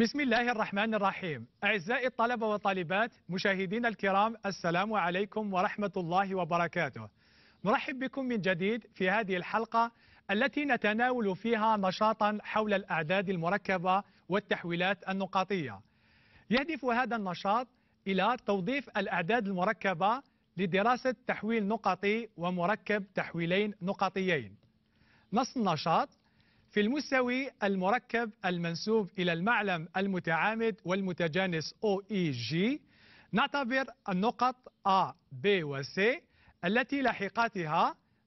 بسم الله الرحمن الرحيم أعزائي الطلبة والطالبات مشاهدين الكرام السلام عليكم ورحمة الله وبركاته نرحب بكم من جديد في هذه الحلقة التي نتناول فيها نشاطا حول الأعداد المركبة والتحويلات النقاطية يهدف هذا النشاط إلى توظيف الأعداد المركبة لدراسة تحويل نقطي ومركب تحويلين نقطيين نص النشاط في المستوي المركب المنسوب إلى المعلم المتعامد والمتجانس OEG نعتبر النقط A, B و C التي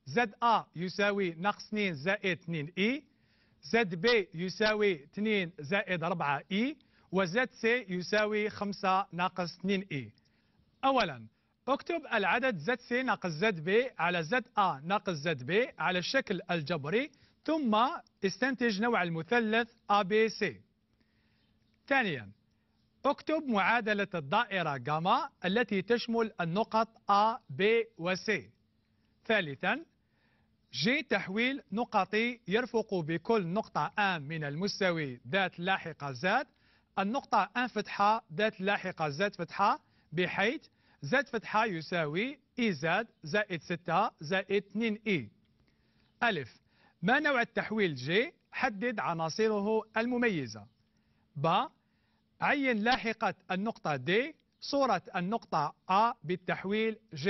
زد ZA يساوي ناقص 2 زائد 2 إي ZB يساوي 2 زائد 4 إي وZC يساوي 5 ناقص 2 إي e. أولا اكتب العدد ZC ناقص ZB على ZA ناقص ZB على الشكل الجبري ثم استنتج نوع المثلث ABC ثانيا اكتب معادلة الدائرة جاما التي تشمل النقط A, B و C ثالثا ج تحويل نقطي يرفق بكل نقطة آن من المستوي ذات لاحقة زاد النقطة آن فتحة ذات لاحقة زاد فتحة بحيث زاد فتحة يساوي إي e زاد زائد 6 زائد 2 إي e. ألف ما نوع التحويل جي حدد عناصره المميزة ب عين لاحقة النقطة D صورة النقطة A بالتحويل J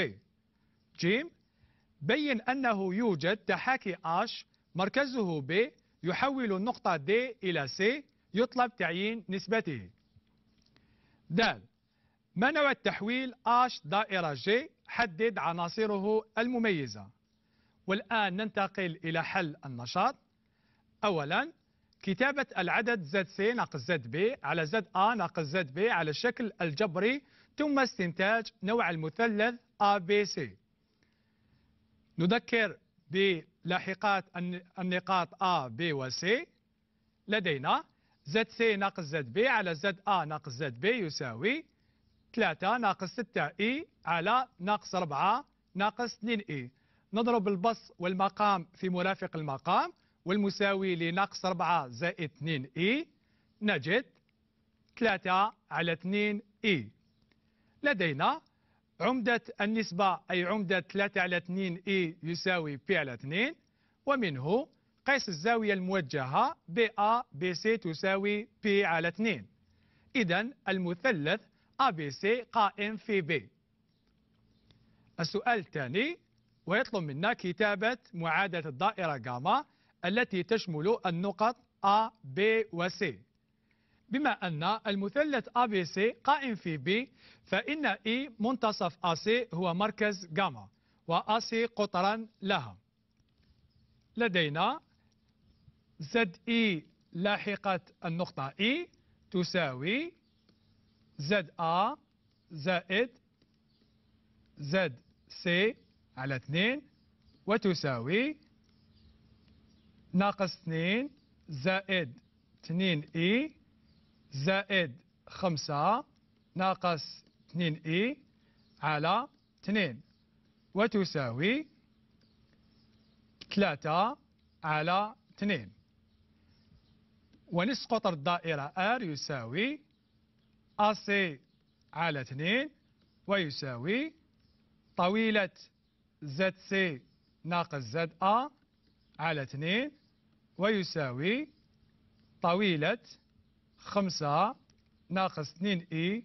ج بين أنه يوجد تحاكي H مركزه B يحول النقطة D إلى C يطلب تعيين نسبته د ما نوع التحويل H دائرة J حدد عناصره المميزة والآن ننتقل إلى حل النشاط أولا كتابة العدد زد سي ناقص زد بي على زد آ ناقص زد بي على الشكل الجبري ثم استنتاج نوع المثلث آ بي سي نذكر بلاحقات النقاط آ بي وسي لدينا زد سي ناقص زد بي على زد آ ناقص زد بي يساوي 3 ناقص 6 إي على ناقص 4 ناقص 2 إي نضرب البص والمقام في مرافق المقام والمساوي لناقص 4 زائد 2 اي نجد 3 على 2 اي لدينا عمدة النسبة أي عمدة 3 على 2 اي يساوي بي على 2 ومنه قيس الزاوية الموجهة بي أ بي سي تساوي بي على 2 إذن المثلث أ بي سي قائم في بي السؤال الثاني ويطلب منا كتابة معادلة الدائرة جاما التي تشمل النقط A, B و C بما أن المثلث ABC قائم في B فإن E منتصف AC هو مركز جاما وAC قطرا لها لدينا ZE لاحقة النقطة E تساوي ZA زائد ZC على 2 وتساوي ناقص 2 زائد 2 اي زائد 5 ناقص 2 اي على 2 وتساوي 3 على 2 ونصف قطر الدائرة R يساوي AC على 2 ويساوي طويلة زد سي ناقص زد أ على 2 ويساوي طويلة 5 ناقص 2 إي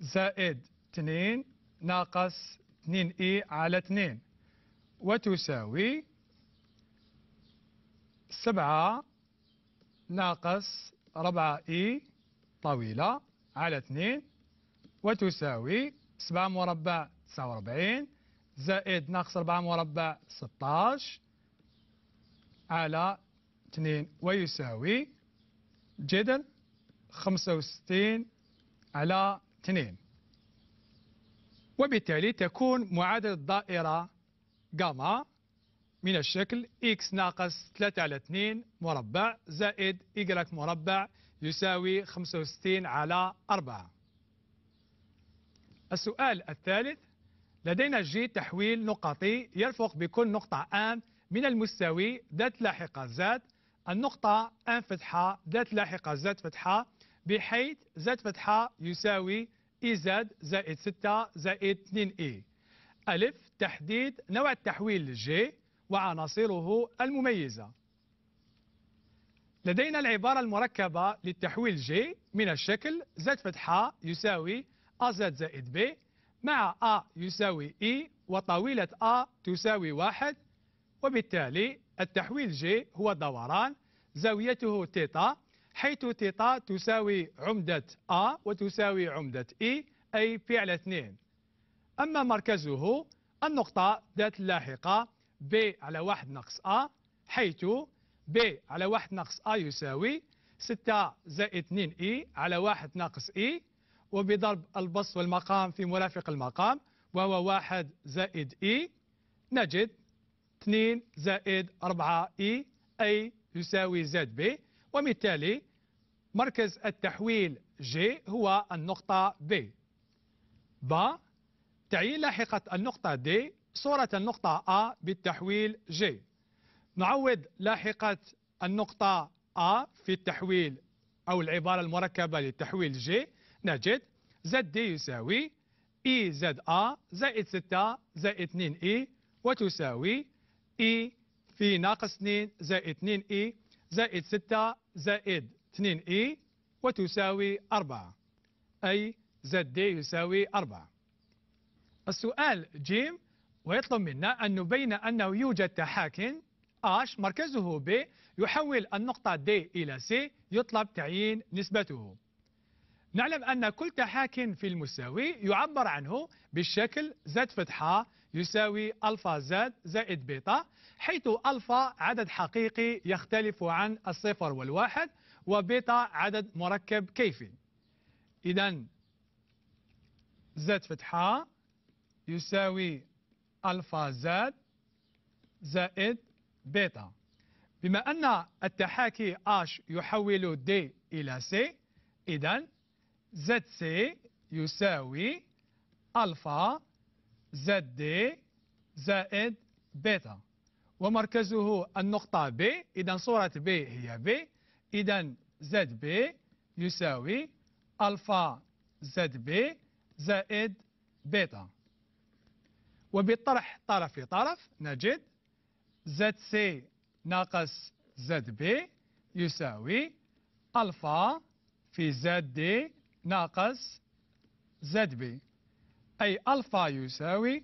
زائد 2 ناقص 2 إي على 2 وتساوي 7 ناقص 4 إي طويلة على 2 وتساوي 7 مربع 49 زائد ناقص 4 مربع 16 على 2 ويساوي جدل 65 على 2 وبالتالي تكون معادلة الدائرة جاما من الشكل x ناقص 3 على 2 مربع زائد y مربع يساوي 65 على 4 السؤال الثالث لدينا جي تحويل نقطي يرفق بكل نقطة آن من المستوي ذات لاحقة زاد النقطة آن فتحة ذات لاحقة زاد فتحة بحيث زاد فتحة يساوي إي e زاد زائد 6 زائد 2 إي e. ألف تحديد نوع التحويل جي وعناصره المميزة لدينا العبارة المركبة للتحويل جي من الشكل زاد فتحة يساوي أ زائد ب مع ا يساوي اي وطاولة ا تساوي واحد وبالتالي التحويل جي هو دوران زاويته تيتا حيث تيتا تساوي عمدة ا وتساوي عمدة اي أي فعل اثنين أما مركزه النقطة ذات اللاحقة ب على واحد ناقص ا حيث ب على واحد ناقص ا يساوي ستة زائد اثنين إي على واحد ناقص إي وبضرب البسط والمقام في مرافق المقام وهو واحد زائد إي نجد 2 زائد 4 إي أي يساوي زد بي وبالتالي مركز التحويل جي هو النقطة بي با تعيين لاحقة النقطة دي صورة النقطة ا بالتحويل جي نعوض لاحقة النقطة ا في التحويل أو العبارة المركبة للتحويل جي نجد زد دي يساوي اي زد ا زائد 6 زائد 2 اي وتساوي اي e في ناقص 2 زائد 2 اي زائد 6 زائد 2 اي وتساوي 4 اي زد دي يساوي 4 السؤال جيم ويطلب منا أن نبين أنه يوجد تحاكم آش مركزه ب يحول النقطة دي إلى سي يطلب تعيين نسبته نعلم أن كل تحاك في المساوي يعبر عنه بالشكل زد فتحة يساوي ألفا زد زائد بيتا حيث ألفا عدد حقيقي يختلف عن الصفر والواحد وبيتا عدد مركب كيفي إذا زد فتحة يساوي ألفا زد زائد بيتا بما أن التحاكي H يحول D إلى C إذا زد سي يساوي ألفا زد دي زائد بيتا ومركزه النقطة ب إذا صورة ب هي ب إذا زد ب يساوي ألفا زد ب زائد بيتا وبالطرح طرف في طرف نجد زد سي ناقص زد ب يساوي ألفا في زد دي ناقص زد بي أي ألفا يساوي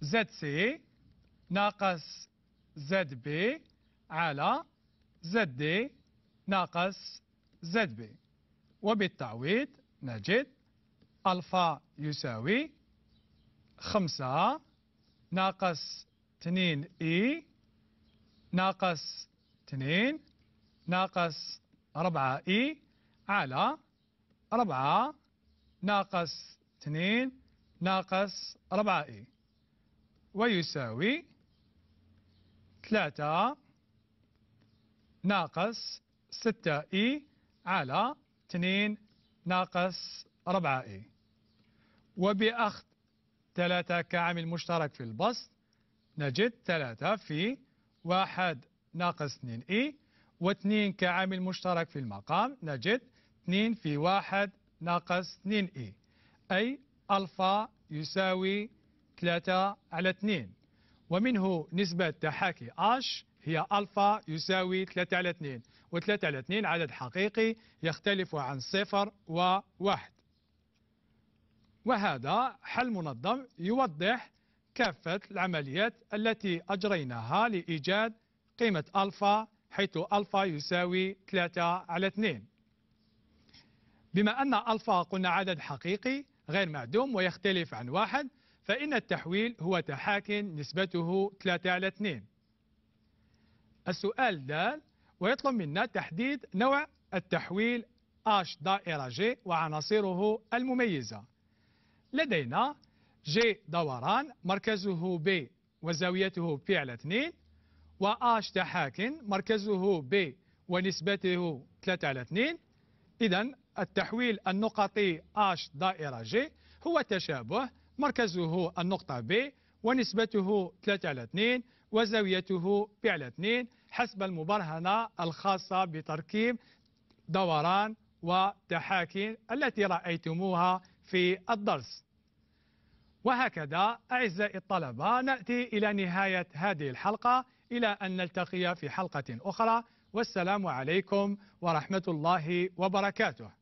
زد سي ناقص زد بي على زد دي ناقص زد بي وبالتعويض نجد ألفا يساوي خمسة ناقص تنين إي e ناقص تنين ناقص ربعة إي e على أربعة ناقص اثنين ناقص أربعة إي ويساوي ثلاثة ناقص ستة إي على اثنين ناقص أربعة إي وبأخذ ثلاثة كعامل مشترك في البسط نجد ثلاثة في واحد ناقص اثنين إي واثنين كعامل مشترك في المقام نجد 2 في 1 ناقص 2 اي أي ألفا يساوي 3 على 2 ومنه نسبة تحاكي اش هي ألفا يساوي 3 على 2 و3 على 2 عدد حقيقي يختلف عن 0 و1 وهذا حل منظم يوضح كافة العمليات التي أجريناها لإيجاد قيمة ألفا حيث ألفا يساوي 3 على 2 بما أن ألفا قلنا عدد حقيقي غير معدوم ويختلف عن واحد فإن التحويل هو تحاك نسبته 3 على 2 السؤال دال ويطلب منا تحديد نوع التحويل H دائرة G وعناصره المميزة لدينا G دوران مركزه B وزاويته P على 2 و H تحاك مركزه B ونسبته 3 على 2 إذا التحويل النقطي H دائرة G هو تشابه مركزه النقطة B ونسبته 3 على 2 وزاويته ب على 2 حسب المبرهنة الخاصة بتركيب دوران وتحاكي التي رأيتموها في الدرس وهكذا أعزائي الطلبة نأتي إلى نهاية هذه الحلقة إلى أن نلتقي في حلقة أخرى والسلام عليكم ورحمة الله وبركاته